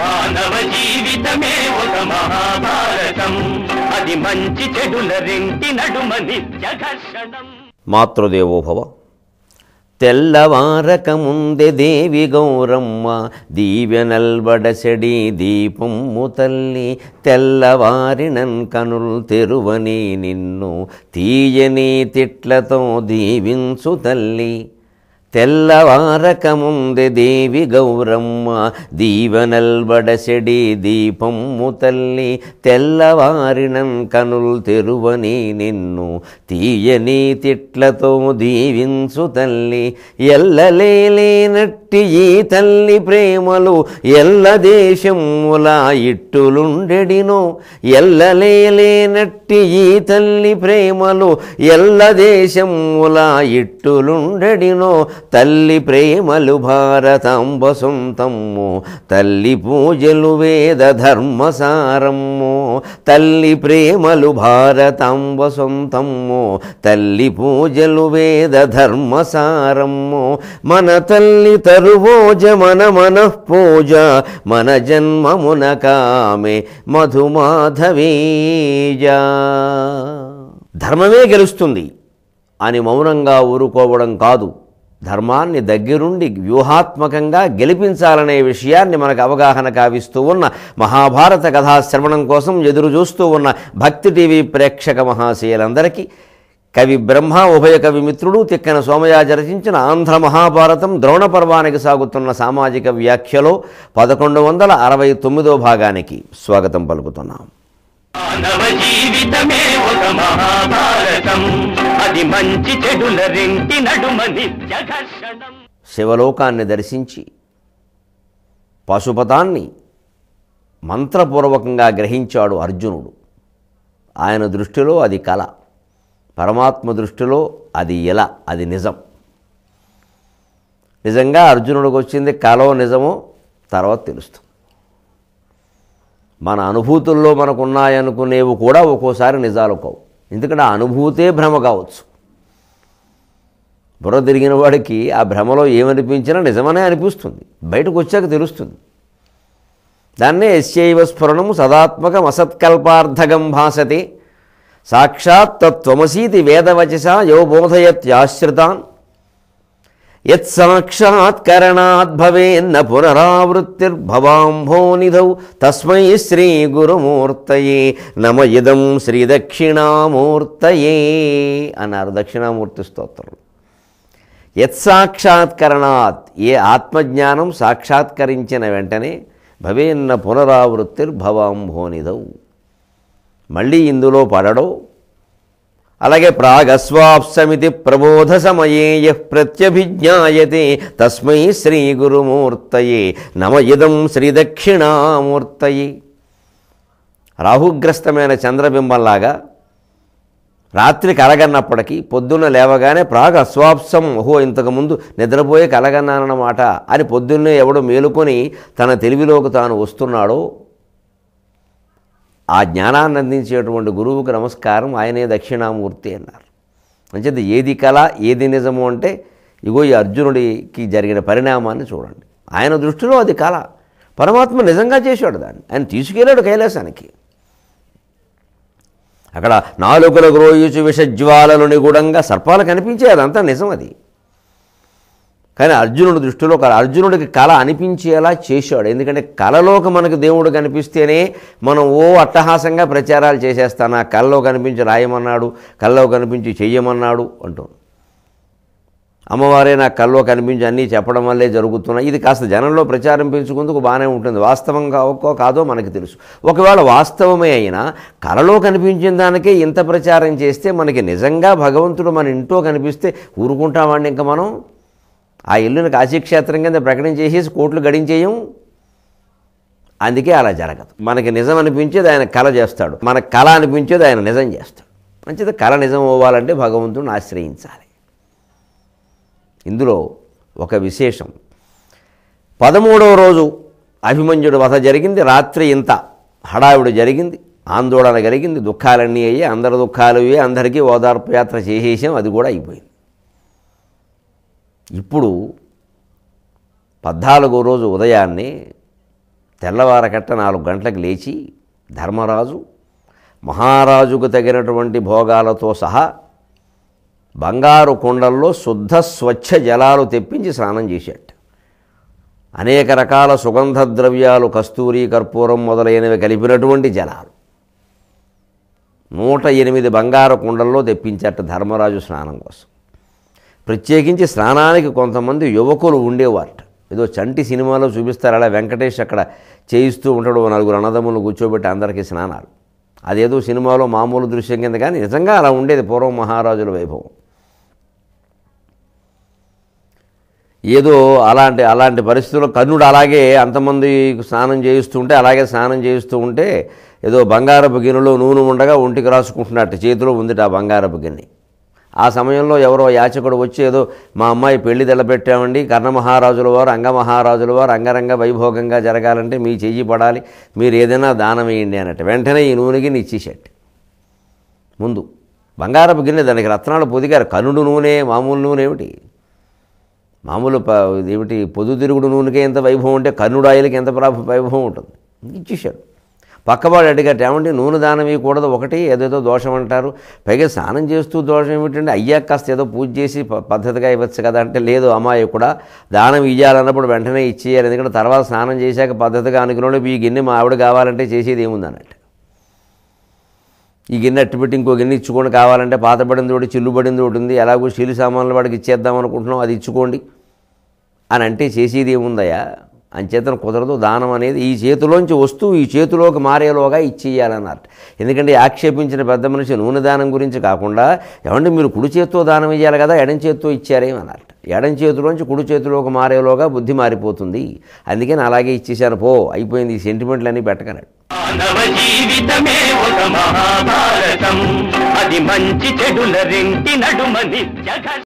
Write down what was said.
మానవ జీవితమే ఒక మహాభారతం అది మంచి చెడుల రెంటి నడుమ నిత్య ఘర్షణం మాతృదేవోభవ తెల్లవారక ముందే దేవి గౌరమ్మ దీవ్య దీవెనల్బడసడి దీపమ్ము తల్లి తెల్లవారినన్ కనులు తెరువని నిన్ను తీయని తిట్లతో దీవించు తల్లి తెల్లవారకముందే దేవి గౌరమ్మ దీవెనల్బడసెడి దీపమ్ము తల్లి తెల్లవారినం కనుల్ తెరువని నిన్ను తీయని తిట్లతో దీవించు తల్లి ఎల్లలేనట్టి ఈ తల్లి ప్రేమలు ఎల్ల దేశముల ఇట్టులుండెడినో ఎల్లలేనట్టి ఈ తల్లి ప్రేమలు ఎల్ల దేశముల ఇట్టులుండెడినో తల్లి ప్రేమలు భారతంబ సొంతము తల్లి పూజలు వేద ధర్మసారము తల్లి ప్రేమలు భారతంబ సొంతము తల్లి పూజలు వేద ధర్మసారమ్ము మన తల్లి తరువోజ మన మనఃపూజ మన జన్మమున కామె మధుమాధవీజ ధర్మమే గెలుస్తుంది అని మౌనంగా ఊరుకోవడం కాదు ధర్మాన్ని దగ్గరుండి వ్యూహాత్మకంగా గెలిపించాలనే విషయాన్ని మనకు అవగాహన కావిస్తూ ఉన్న మహాభారత కథా శ్రవణం కోసం ఎదురు చూస్తూ ఉన్న భక్తి టీవీ ప్రేక్షక మహాశయులందరికీ కవి బ్రహ్మ ఉభయ కవి మిత్రుడు తిక్కన సోమయాజ రచించిన ఆంధ్ర మహాభారతం ద్రోణ పర్వానికి సాగుతున్న సామాజిక వ్యాఖ్యలో పదకొండు వందల అరవై తొమ్మిదో భాగానికి స్వాగతం పలుకుతున్నాం శివలోకాన్ని దర్శించి పశుపతాన్ని మంత్రపూర్వకంగా గ్రహించాడు అర్జునుడు ఆయన దృష్టిలో అది కళ పరమాత్మ దృష్టిలో అది ఎలా అది నిజం నిజంగా అర్జునుడికి వచ్చింది కలో నిజమో తర్వాత తెలుస్తుంది మన అనుభూతుల్లో మనకు ఉన్నాయనుకునేవి కూడా ఒక్కోసారి నిజాలు కావు ఎందుకంటే ఆ అనుభూతే భ్రమ కావచ్చు బుర్ర తిరిగిన వాడికి ఆ భ్రమలో ఏమనిపించినా నిజమనే అనిపిస్తుంది బయటకు వచ్చాక తెలుస్తుంది దాన్నే ఎస్ఐవ స్ఫురణము సదాత్మకం అసత్కల్పార్థకం భాసతే సాక్షాత్ తత్వమసీతి వేదవచస యో బోధయత్యాశ్రితాన్ యత్సాక్షాత్కరణాద్భవేన్న పునరావృత్తిర్భవాంభోనిధౌ తస్మై శ్రీగురుమూర్తయే నమ ఇదం శ్రీదక్షిణామూర్తయే అన్నారు దక్షిణామూర్తి స్తోత్రం యత్సాక్షాత్కరణాత్ ఏ ఆత్మజ్ఞానం సాక్షాత్కరించిన వెంటనే భవేన్న పునరావృత్తిర్భవాంభోనిధౌ మళ్ళీ ఇందులో పడడం అలాగే ప్రాగస్వాప్సమితి ప్రబోధ సమయే య ప్రత్యభిజ్ఞాయతే తస్మై శ్రీ గురుమూర్తయే నమ ఇదం శ్రీదక్షిణామూర్తయి రాహుగ్రస్తమైన చంద్రబింబంలాగా రాత్రి కలగన్నప్పటికీ పొద్దున్న లేవగానే ప్రాగ్ అస్వాప్సం ఓహో ఇంతకుముందు నిద్రపోయి కలగన్నానన్నమాట అని పొద్దున్నే ఎవడో మేలుకొని తన తెలివిలోకి తాను వస్తున్నాడో ఆ జ్ఞానాన్ని అందించేటువంటి గురువుకు నమస్కారం ఆయనే దక్షిణామూర్తి అన్నారు అంచేది ఏది కళ ఏది నిజము అంటే ఇగో ఈ అర్జునుడికి జరిగిన పరిణామాన్ని చూడండి ఆయన దృష్టిలో అది కళ పరమాత్మ నిజంగా చేశాడు దాన్ని ఆయన తీసుకెళ్ళాడు కైలాసానికి అక్కడ నాలుగుల గ్రోయూచు విషజ్వాలలోని నిగూఢంగా సర్పాలు కనిపించే అదంతా నిజం అది కానీ అర్జునుడి దృష్టిలో అర్జునుడికి కళ అనిపించేలా చేశాడు ఎందుకంటే కళలోకి మనకు దేవుడు కనిపిస్తేనే మనం ఓ అట్టహాసంగా ప్రచారాలు చేసేస్తాను ఆ కళలో కనిపించి రాయమన్నాడు కళ్ళలో కనిపించి చెయ్యమన్నాడు అంటూ అమ్మవారే నా కళ్ళలో కనిపించి అన్నీ చెప్పడం వల్లే జరుగుతున్నాయి ఇది కాస్త జనంలో ప్రచారం పెంచుకుందుకు బాగానే ఉంటుంది వాస్తవం కావుకో కాదో మనకు తెలుసు ఒకవేళ వాస్తవమే అయినా కళలో కనిపించిన దానికే ఇంత ప్రచారం చేస్తే మనకి నిజంగా భగవంతుడు మన ఇంట్లో కనిపిస్తే ఊరుకుంటామండి ఇంకా మనం ఆ ఇల్లును కాశీక్షేత్రం కింద ప్రకటించేసేసి కోట్లు గడించేయం అందుకే అలా జరగదు మనకి నిజం అనిపించేది ఆయన కళ చేస్తాడు మన కళ అనిపించేది ఆయన నిజం చేస్తాడు మంచిది కళ నిజం అవ్వాలంటే భగవంతుని ఆశ్రయించాలి ఇందులో ఒక విశేషం పదమూడవ రోజు అభిమన్యుడు వధ జరిగింది రాత్రి ఇంత హడావిడి జరిగింది ఆందోళన కలిగింది దుఃఖాలన్నీ అయ్యి అందరి దుఃఖాలు అందరికీ ఓదార్పు యాత్ర చేసేసాం అది కూడా అయిపోయింది ఇప్పుడు పద్నాలుగో రోజు ఉదయాన్నే తెల్లవారకట్ట నాలుగు గంటలకు లేచి ధర్మరాజు మహారాజుకు తగినటువంటి భోగాలతో సహా బంగారు కొండల్లో శుద్ధ స్వచ్ఛ జలాలు తెప్పించి స్నానం చేశాడు అనేక రకాల సుగంధ ద్రవ్యాలు కస్తూరి కర్పూరం మొదలైనవి కలిపినటువంటి జలాలు నూట ఎనిమిది బంగారు కుండల్లో తెప్పించట ధర్మరాజు స్నానం కోసం ప్రత్యేకించి స్నానానికి కొంతమంది యువకులు ఉండేవారట ఏదో చంటి సినిమాలో చూపిస్తారు అలా వెంకటేష్ అక్కడ చేయిస్తూ ఉంటాడు నలుగురు అన్నదమ్ములు కూర్చోబెట్టి అందరికీ స్నానాలు అదేదో సినిమాలో మామూలు దృశ్యం కింద కానీ నిజంగా అలా ఉండేది పూర్వం మహారాజుల వైభవం ఏదో అలాంటి అలాంటి పరిస్థితుల్లో కర్ణుడు అలాగే అంతమంది స్నానం చేయిస్తూ ఉంటే అలాగే స్నానం చేయిస్తూ ఉంటే ఏదో బంగారపు గిన్నెలో నూనె ఉండగా ఒంటికి రాసుకుంటున్నట్టు చేతిలో ఉందిట ఆ బంగారపు గిన్నె ఆ సమయంలో ఎవరో యాచకుడు వచ్చి ఏదో మా అమ్మాయి పెళ్లి తెల్లబెట్టామండి కర్ణమహారాజుల వారు అంగమహారాజుల వారు అంగరంగ వైభోగంగా జరగాలంటే మీ చెయ్యి పడాలి మీరు ఏదైనా దానం వేయండి అన్నట్టు వెంటనే ఈ నూనె గిన్నె ఇచ్చేసేట్టు ముందు బంగారపు గిన్నె దానికి రత్నాలు పొదిగారు కనుడు నూనె మామూలు నూనె ఏమిటి మామూలు ఏమిటి తిరుగుడు నూనెకి ఎంత వైభవం ఉంటే కన్నుడాయిలకి ఎంత వైభవం ఉంటుంది ఇచ్చేసాడు పక్కవాడు అడిగారు ఏమంటే నూనె దానం ఇవ్వకూడదు ఒకటి ఏదేదో దోషం అంటారు పైగా స్నానం చేస్తూ దోషం ఏమిటంటే అయ్యాక కాస్త ఏదో పూజ చేసి పద్ధతిగా ఇవ్వచ్చు కదా అంటే లేదు అమ్మాయి కూడా దానం ఇవ్వాలన్నప్పుడు వెంటనే ఇచ్చేయాలి ఎందుకంటే తర్వాత స్నానం చేశాక పద్ధతిగా అనుకున్నాడు ఈ గిన్నె మా ఆవిడ కావాలంటే చేసేది ఏముందన్నట్టు ఈ గిన్నె అట్టుపెట్టి ఇంకో గిన్నె ఇచ్చుకోండి కావాలంటే పాత పడింది ఒకటి చిల్లు పడింది ఒకటి ఉంది ఎలాగో శీలు సామాన్లు వాడికి ఇచ్చేద్దాం అనుకుంటున్నాం అది ఇచ్చుకోండి అని అంటే చేసేది ఏముందయ్యా అంచేతను కుదరదు దానం అనేది ఈ చేతిలోంచి వస్తూ ఈ చేతిలోకి మారేలోగా ఇచ్చేయాలన్నారు ఎందుకంటే ఆక్షేపించిన పెద్ద మనిషి నూనె దానం గురించి కాకుండా ఏమంటే మీరు కుడి చేత్తో దానం ఇవ్వాలి కదా ఎడం చేత్తో ఇచ్చారేమన్నారు ఎడం చేతిలోంచి కుడి చేతిలోకి మారేలోగా బుద్ధి మారిపోతుంది అందుకని అలాగే ఇచ్చేశాను పో అయిపోయింది ఈ సెంటిమెంట్లు అన్నీ పెట్టకన్నాడు